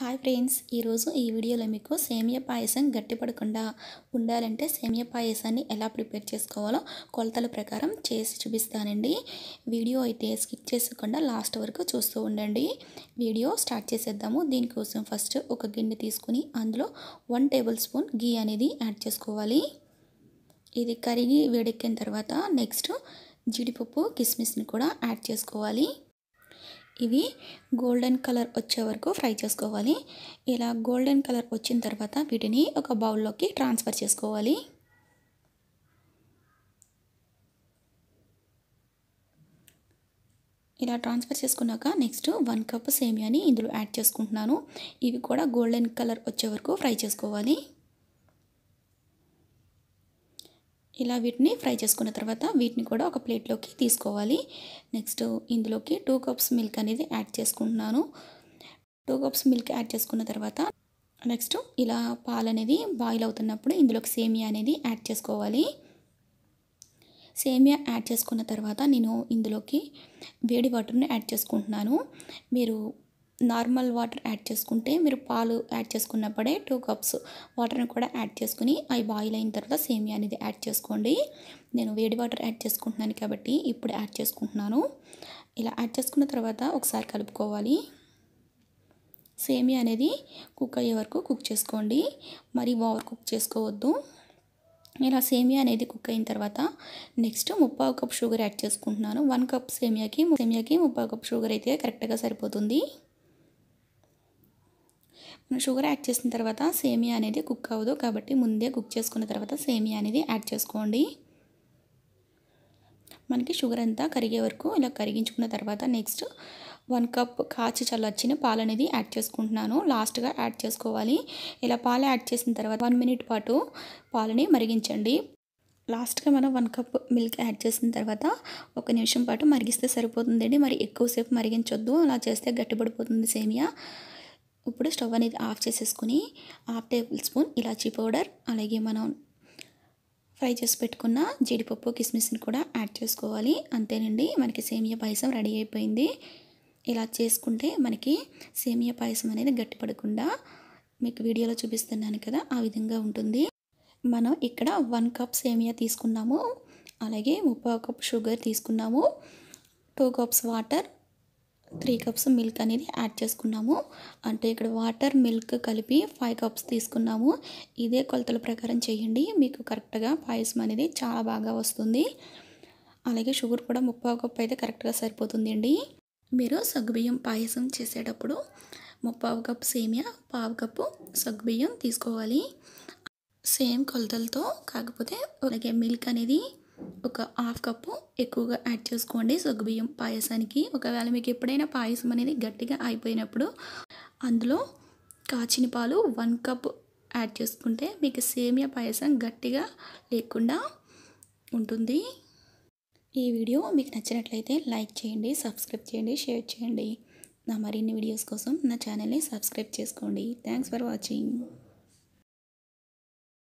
hi friends ఈరోజు ఈ వీడియోలో మీకు సేమియా పాయసం గట్టిపడకుండా ఉండాలంటే సేమియా పాయసాన్ని ఎలా ప్రిపేర్ చేసుకోవాలో కొలతల ప్రకారం చేసి చూపిస్తానండి వీడియో అయితే స్కిప్ చేసుకుండా లాస్ట్ వరకు చూస్తూ ఉండండి వీడియో స్టార్ట్ చేసేద్దాము దీనికోసం ఫస్ట్ ఒక గిన్నె తీసుకుని అందులో వన్ టేబుల్ స్పూన్ గీ అనేది యాడ్ చేసుకోవాలి ఇది కరిగి వేడెక్కిన తర్వాత నెక్స్ట్ జీడిపప్పు కిస్మిస్ని కూడా యాడ్ చేసుకోవాలి ఇవి గోల్డెన్ కలర్ వచ్చే వరకు ఫ్రై చేసుకోవాలి ఇలా గోల్డెన్ కలర్ వచ్చిన తర్వాత వీటిని ఒక బౌల్లోకి ట్రాన్స్ఫర్ చేసుకోవాలి ఇలా ట్రాన్స్ఫర్ చేసుకున్నాక నెక్స్ట్ వన్ కప్ సేమియాని ఇందులో యాడ్ చేసుకుంటున్నాను ఇవి కూడా గోల్డెన్ కలర్ వచ్చే వరకు ఫ్రై చేసుకోవాలి ఇలా వీటిని ఫ్రై చేసుకున్న తర్వాత వీటిని కూడా ఒక ప్లేట్లోకి తీసుకోవాలి నెక్స్ట్ ఇందులోకి టూ కప్స్ మిల్క్ అనేది యాడ్ చేసుకుంటున్నాను టూ కప్స్ మిల్క్ యాడ్ చేసుకున్న తర్వాత నెక్స్ట్ ఇలా పాలు అనేది బాయిల్ అవుతున్నప్పుడు ఇందులోకి సేమియా అనేది యాడ్ చేసుకోవాలి సేమియా యాడ్ చేసుకున్న తర్వాత నేను ఇందులోకి వేడి వాటర్ని యాడ్ చేసుకుంటున్నాను మీరు నార్మల్ వాటర్ యాడ్ చేసుకుంటే మీరు పాలు యాడ్ చేసుకున్నప్పుడే టూ కప్స్ వాటర్ని కూడా యాడ్ చేసుకుని అవి బాయిల్ అయిన తర్వాత సేమియా అనేది యాడ్ చేసుకోండి నేను వేడి వాటర్ యాడ్ చేసుకుంటున్నాను కాబట్టి ఇప్పుడు యాడ్ చేసుకుంటున్నాను ఇలా యాడ్ చేసుకున్న తర్వాత ఒకసారి కలుపుకోవాలి సేమియా అనేది కుక్ అయ్యే వరకు కుక్ చేసుకోండి మరి ఓవర్ కుక్ చేసుకోవద్దు ఇలా సేమియా అనేది కుక్ అయిన తర్వాత నెక్స్ట్ ముప్పావు కప్ షుగర్ యాడ్ చేసుకుంటున్నాను వన్ కప్ సేమియాకి సేమియాకి ముప్పావు కప్ షుగర్ అయితే కరెక్ట్గా సరిపోతుంది మనం షుగర్ యాడ్ చేసిన తర్వాత సేమియా అనేది కుక్ అవ్వదు కాబట్టి ముందే కుక్ చేసుకున్న తర్వాత సేమియా అనేది యాడ్ చేసుకోండి మనకి షుగర్ అంతా కరిగే వరకు ఇలా కరిగించుకున్న తర్వాత నెక్స్ట్ వన్ కప్ కాచి చల్లొచ్చిన పాలు అనేది యాడ్ చేసుకుంటున్నాను లాస్ట్గా యాడ్ చేసుకోవాలి ఇలా పాలు యాడ్ చేసిన తర్వాత వన్ మినిట్ పాటు పాలని మరిగించండి లాస్ట్గా మనం వన్ కప్ మిల్క్ యాడ్ చేసిన తర్వాత ఒక నిమిషం పాటు మరిగిస్తే సరిపోతుందండి మరి ఎక్కువసేపు మరిగించొద్దు అలా చేస్తే గట్టిపడిపోతుంది సేమియా ఇప్పుడు స్టవ్ అనేది ఆఫ్ చేసేసుకుని హాఫ్ టేబుల్ స్పూన్ ఇలాచీ పౌడర్ అలాగే మనం ఫ్రై చేసి పెట్టుకున్న జీడిపప్పు కిస్మిస్ని కూడా యాడ్ చేసుకోవాలి అంతేనండి మనకి సేమియా పాయసం రెడీ అయిపోయింది ఇలా చేసుకుంటే మనకి సేమియా పాయసం అనేది గట్టిపడకుండా మీకు వీడియోలో చూపిస్తున్నాను కదా ఆ విధంగా ఉంటుంది మనం ఇక్కడ వన్ కప్ సేమియా తీసుకున్నాము అలాగే ముప్పై కప్ షుగర్ తీసుకున్నాము two cups water three cups milk అనేది యాడ్ చేసుకున్నాము అంటే ఇక్కడ వాటర్ మిల్క్ కలిపి ఫైవ్ కప్స్ తీసుకున్నాము ఇదే కొలతల ప్రకారం చేయండి మీకు కరెక్ట్గా పాయసం అనేది చాలా బాగా వస్తుంది అలాగే షుగర్ కూడా ముప్పై కప్పు అయితే కరెక్ట్గా సరిపోతుంది అండి మీరు సగ్గుబియ్యం పాయసం చేసేటప్పుడు ముప్పావు కప్పు సేమియా పావు కప్పు సగ్గుబియ్యం తీసుకోవాలి సేమ్ కొలతలతో కాకపోతే అలాగే మిల్క్ అనేది ఒక హాఫ్ కప్పు ఎక్కువగా యాడ్ చేసుకోండి సగ్గుబియ్యం పాయసానికి ఒకవేళ మీకు ఎప్పుడైనా పాయసం అనేది గట్టిగా అయిపోయినప్పుడు అందులో కాచిన పాలు వన్ కప్ యాడ్ చేసుకుంటే మీకు సేమియా పాయసం గట్టిగా లేకుండా ఉంటుంది ఈ వీడియో మీకు నచ్చినట్లయితే లైక్ చేయండి సబ్స్క్రైబ్ చేయండి షేర్ చేయండి నా మరిన్ని వీడియోస్ కోసం నా ఛానల్ని సబ్స్క్రైబ్ చేసుకోండి థ్యాంక్స్ ఫర్ వాచింగ్